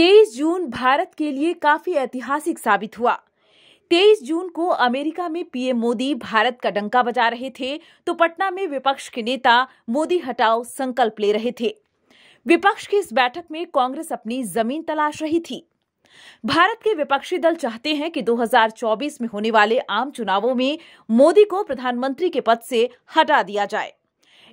23 जून भारत के लिए काफी ऐतिहासिक साबित हुआ 23 जून को अमेरिका में पीएम मोदी भारत का डंका बजा रहे थे तो पटना में विपक्ष के नेता मोदी हटाओ संकल्प ले रहे थे विपक्ष की इस बैठक में कांग्रेस अपनी जमीन तलाश रही थी भारत के विपक्षी दल चाहते हैं कि 2024 में होने वाले आम चुनावों में मोदी को प्रधानमंत्री के पद से हटा दिया जाए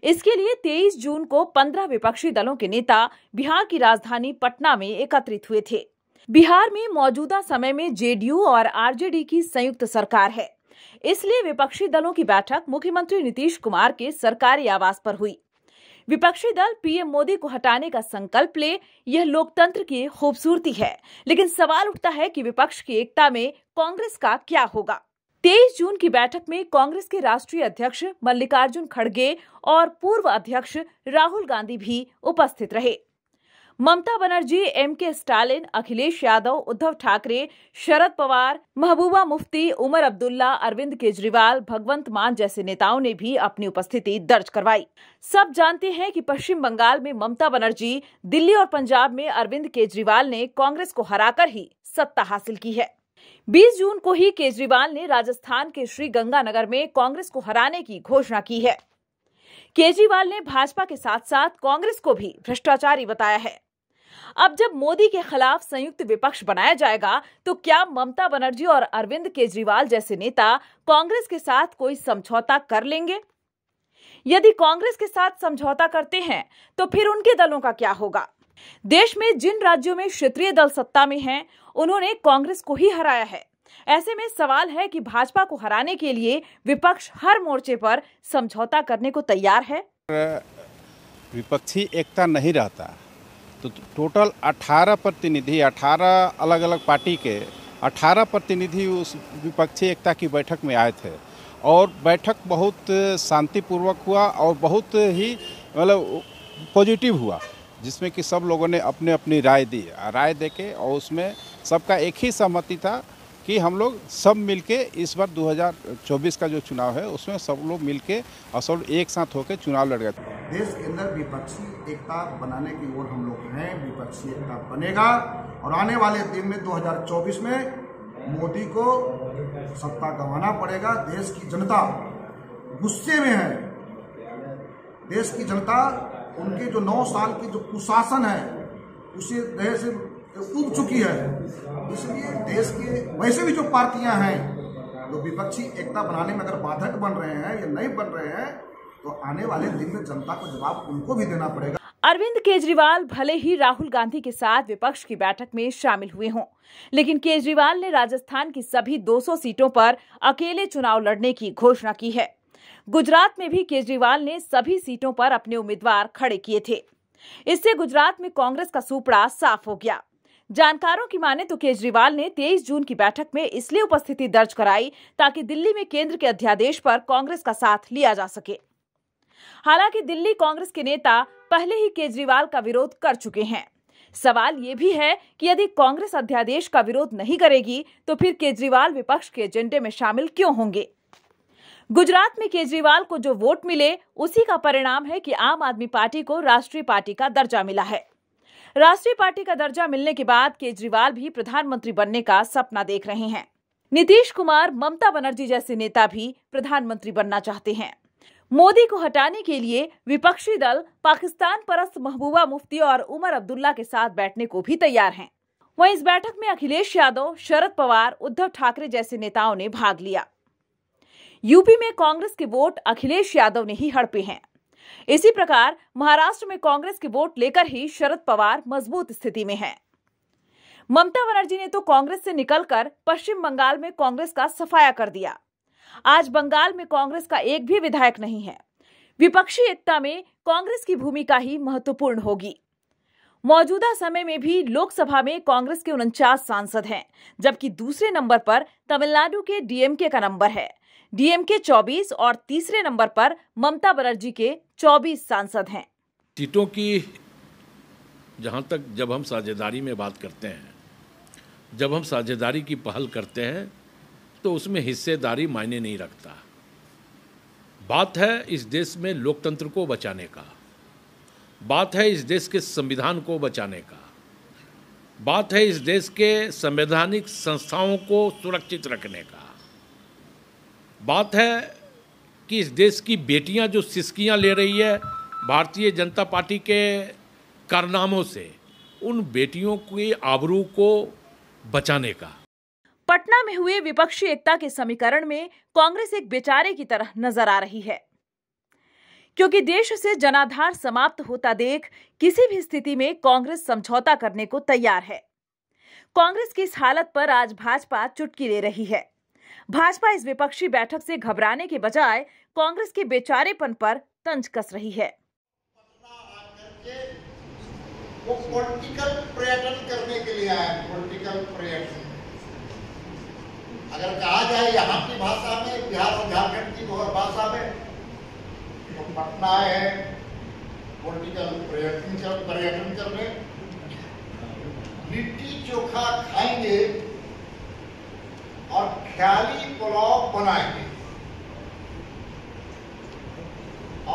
इसके लिए 23 जून को 15 विपक्षी दलों के नेता बिहार की राजधानी पटना में एकत्रित हुए थे बिहार में मौजूदा समय में जेडीयू और आरजेडी की संयुक्त सरकार है इसलिए विपक्षी दलों की बैठक मुख्यमंत्री नीतीश कुमार के सरकारी आवास पर हुई विपक्षी दल पीएम मोदी को हटाने का संकल्प ले यह लोकतंत्र की खूबसूरती है लेकिन सवाल उठता है कि विपक्ष की एकता में कांग्रेस का क्या होगा तेईस जून की बैठक में कांग्रेस के राष्ट्रीय अध्यक्ष मल्लिकार्जुन खड़गे और पूर्व अध्यक्ष राहुल गांधी भी उपस्थित रहे ममता बनर्जी एम के स्टालिन अखिलेश यादव उद्धव ठाकरे शरद पवार महबूबा मुफ्ती उमर अब्दुल्ला अरविंद केजरीवाल भगवंत मान जैसे नेताओं ने भी अपनी उपस्थिति दर्ज करवाई सब जानते हैं कि पश्चिम बंगाल में ममता बनर्जी दिल्ली और पंजाब में अरविंद केजरीवाल ने कांग्रेस को हराकर ही सत्ता हासिल की है 20 जून को ही केजरीवाल ने राजस्थान के श्री गंगानगर में कांग्रेस को हराने की घोषणा की है केजरीवाल ने भाजपा के साथ साथ कांग्रेस को भी भ्रष्टाचारी बताया है अब जब मोदी के खिलाफ संयुक्त विपक्ष बनाया जाएगा तो क्या ममता बनर्जी और अरविंद केजरीवाल जैसे नेता कांग्रेस के साथ कोई समझौता कर लेंगे यदि कांग्रेस के साथ समझौता करते हैं तो फिर उनके दलों का क्या होगा देश में जिन राज्यों में क्षेत्रीय दल सत्ता में हैं उन्होंने कांग्रेस को ही हराया है ऐसे में सवाल है कि भाजपा को हराने के लिए विपक्ष हर मोर्चे पर समझौता करने को तैयार है विपक्षी एकता नहीं रहता तो टोटल 18 प्रतिनिधि 18 अलग अलग पार्टी के 18 प्रतिनिधि उस विपक्षी एकता की बैठक में आए थे और बैठक बहुत शांतिपूर्वक हुआ और बहुत ही मतलब पॉजिटिव हुआ जिसमें कि सब लोगों ने अपने अपनी राय दी राय देके और उसमें सबका एक ही सहमति था कि हम लोग सब मिलके इस बार 2024 का जो चुनाव है उसमें सब लोग मिलके और सब एक साथ होकर चुनाव लड़ गए देश के अंदर विपक्षी एकता बनाने की ओर हम लोग हैं विपक्षी एकता बनेगा और आने वाले दिन में 2024 में मोदी को सत्ता गंवाना पड़ेगा देश की जनता गुस्से में है देश की जनता उनके जो नौ साल की जो कुशासन है उसे से उग चुकी है इसलिए देश के वैसे भी जो पार्टियां हैं जो विपक्षी एकता बनाने में अगर बाधक बन रहे हैं या नहीं बन रहे हैं तो आने वाले दिन में जनता को जवाब उनको भी देना पड़ेगा अरविंद केजरीवाल भले ही राहुल गांधी के साथ विपक्ष की बैठक में शामिल हुए हों लेकिन केजरीवाल ने राजस्थान की सभी 200 सीटों पर अकेले चुनाव लड़ने की घोषणा की है गुजरात में भी केजरीवाल ने सभी सीटों पर अपने उम्मीदवार खड़े किए थे इससे गुजरात में कांग्रेस का सुपड़ा साफ हो गया जानकारों की माने तो केजरीवाल ने 23 जून की बैठक में इसलिए उपस्थिति दर्ज कराई ताकि दिल्ली में केंद्र के अध्यादेश पर कांग्रेस का साथ लिया जा सके हालांकि दिल्ली कांग्रेस के नेता पहले ही केजरीवाल का विरोध कर चुके हैं सवाल ये भी है कि यदि कांग्रेस अध्यादेश का विरोध नहीं करेगी तो फिर केजरीवाल विपक्ष के एजेंडे में शामिल क्यों होंगे गुजरात में केजरीवाल को जो वोट मिले उसी का परिणाम है कि आम आदमी पार्टी को राष्ट्रीय पार्टी का दर्जा मिला है राष्ट्रीय पार्टी का दर्जा मिलने के बाद केजरीवाल भी प्रधानमंत्री बनने का सपना देख रहे हैं नीतीश कुमार ममता बनर्जी जैसे नेता भी प्रधानमंत्री बनना चाहते हैं मोदी को हटाने के लिए विपक्षी दल पाकिस्तान परस्त महबूबा मुफ्ती और उमर अब्दुल्ला के साथ बैठने को भी तैयार हैं। वहीं इस बैठक में अखिलेश यादव शरद पवार उद्धव ठाकरे जैसे नेताओं ने भाग लिया यूपी में कांग्रेस के वोट अखिलेश यादव ने ही हड़पे हैं इसी प्रकार महाराष्ट्र में कांग्रेस के वोट लेकर ही शरद पवार मजबूत स्थिति में हैं। ममता बनर्जी ने तो कांग्रेस से निकलकर पश्चिम बंगाल में कांग्रेस का सफाया कर दिया आज बंगाल में कांग्रेस का एक भी विधायक नहीं है विपक्षी एकता में कांग्रेस की भूमिका ही महत्वपूर्ण होगी मौजूदा समय में भी लोकसभा में कांग्रेस के उनचास सांसद हैं जबकि दूसरे नंबर पर तमिलनाडु के डीएमके का नंबर है डीएमके 24 और तीसरे नंबर पर ममता बनर्जी के 24 सांसद हैं सीटों की जहां तक जब हम साझेदारी में बात करते हैं जब हम साझेदारी की पहल करते हैं तो उसमें हिस्सेदारी मायने नहीं रखता बात है इस देश में लोकतंत्र को बचाने का बात है इस देश के संविधान को बचाने का बात है इस देश के संवैधानिक संस्थाओं को सुरक्षित रखने का बात है कि इस देश की बेटियां जो सिस्कियां ले रही है भारतीय जनता पार्टी के कारनामों से उन बेटियों की आबरू को बचाने का पटना में हुए विपक्षी एकता के समीकरण में कांग्रेस एक बेचारे की तरह नजर आ रही है क्योंकि देश से जनाधार समाप्त होता देख किसी भी स्थिति में कांग्रेस समझौता करने को तैयार है कांग्रेस की इस हालत पर आज भाजपा चुटकी ले रही है भाजपा इस विपक्षी बैठक से घबराने के बजाय कांग्रेस के बेचारेपन पर तंज कस रही है वो पॉलिटिकल पर्यटन करने के लिए आए पॉलिटिकल पर्यटन अगर कहा जाए यहाँ की भाषा में बिहार और झारखंड की तो और भाषा में तो पटना है पॉलिटिकल पर्यटन पर्यटन करने लिट्टी चोखा खाएंगे और ख्याली पुलाव बनाएंगे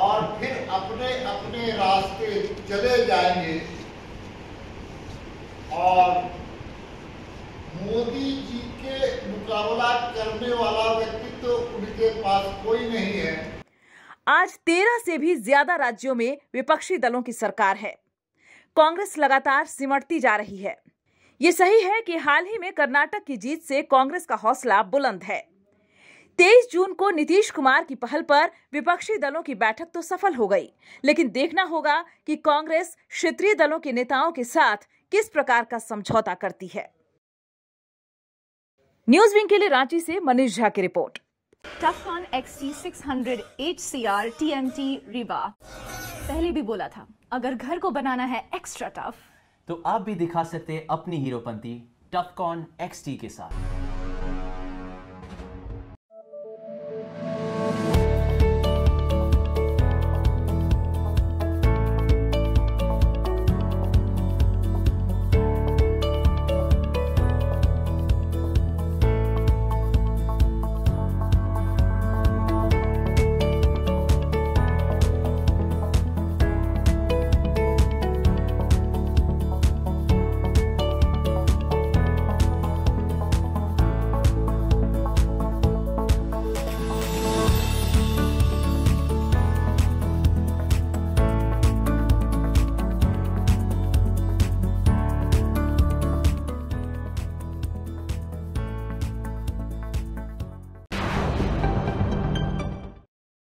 और फिर अपने अपने रास्ते चले जाएंगे और मोदी जी के मुकाबला करने वाला व्यक्तित्व तो उनके पास कोई नहीं है आज तेरह से भी ज्यादा राज्यों में विपक्षी दलों की सरकार है कांग्रेस लगातार सिमटती जा रही है ये सही है कि हाल ही में कर्नाटक की जीत से कांग्रेस का हौसला बुलंद है तेईस जून को नीतीश कुमार की पहल पर विपक्षी दलों की बैठक तो सफल हो गई लेकिन देखना होगा कि कांग्रेस क्षेत्रीय दलों के नेताओं के साथ किस प्रकार का समझौता करती है न्यूज विंग के लिए रांची से मनीष झा की रिपोर्ट टफकॉन एक्सटी टी एम टी रिवा पहले भी बोला था अगर घर को बनाना है एक्स्ट्रा टफ तो आप भी दिखा सकते हैं अपनी हीरोपंती टफकॉन एक्सटी के साथ